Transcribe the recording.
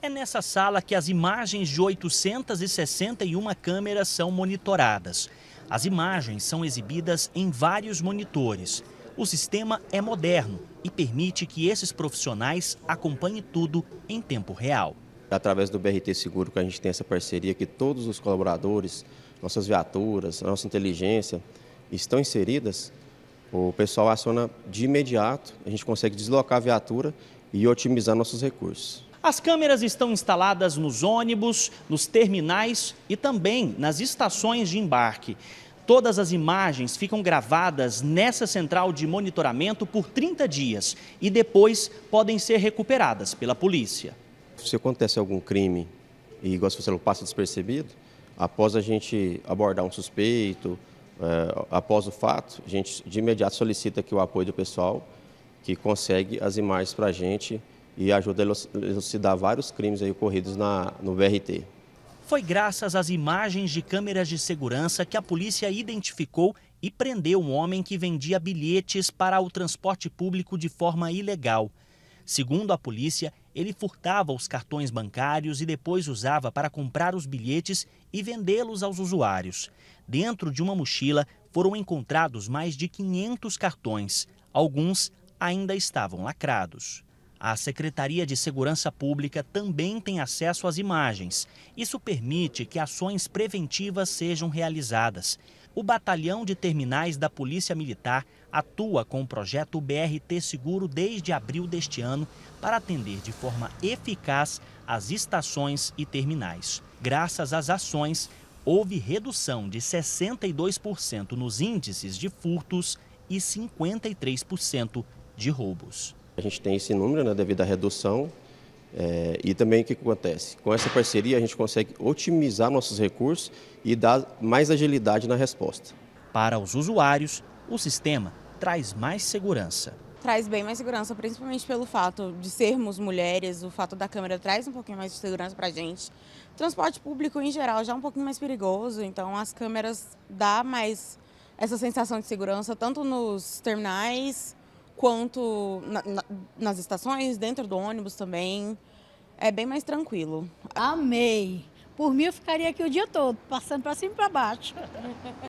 É nessa sala que as imagens de 861 câmeras são monitoradas. As imagens são exibidas em vários monitores. O sistema é moderno e permite que esses profissionais acompanhem tudo em tempo real. Através do BRT Seguro, que a gente tem essa parceria, que todos os colaboradores, nossas viaturas, nossa inteligência estão inseridas, o pessoal aciona de imediato, a gente consegue deslocar a viatura e otimizar nossos recursos. As câmeras estão instaladas nos ônibus, nos terminais e também nas estações de embarque. Todas as imagens ficam gravadas nessa central de monitoramento por 30 dias e depois podem ser recuperadas pela polícia. Se acontece algum crime e, igual você não passa despercebido, após a gente abordar um suspeito, eh, após o fato, a gente de imediato solicita aqui o apoio do pessoal que consegue as imagens para a gente e ajuda a elucidar vários crimes ocorridos na, no BRT. Foi graças às imagens de câmeras de segurança que a polícia identificou e prendeu um homem que vendia bilhetes para o transporte público de forma ilegal. Segundo a polícia, ele furtava os cartões bancários e depois usava para comprar os bilhetes e vendê-los aos usuários. Dentro de uma mochila foram encontrados mais de 500 cartões. Alguns ainda estavam lacrados. A Secretaria de Segurança Pública também tem acesso às imagens. Isso permite que ações preventivas sejam realizadas. O Batalhão de Terminais da Polícia Militar atua com o projeto BRT Seguro desde abril deste ano para atender de forma eficaz as estações e terminais. Graças às ações, houve redução de 62% nos índices de furtos e 53% de roubos. A gente tem esse número né, devido à redução. É, e também o que acontece? Com essa parceria, a gente consegue otimizar nossos recursos e dar mais agilidade na resposta. Para os usuários, o sistema traz mais segurança traz bem mais segurança, principalmente pelo fato de sermos mulheres, o fato da câmera traz um pouquinho mais de segurança para a gente. Transporte público em geral já é um pouquinho mais perigoso, então as câmeras dá mais essa sensação de segurança tanto nos terminais quanto na, na, nas estações, dentro do ônibus também. É bem mais tranquilo. Amei! Por mim, eu ficaria aqui o dia todo, passando para cima e para baixo.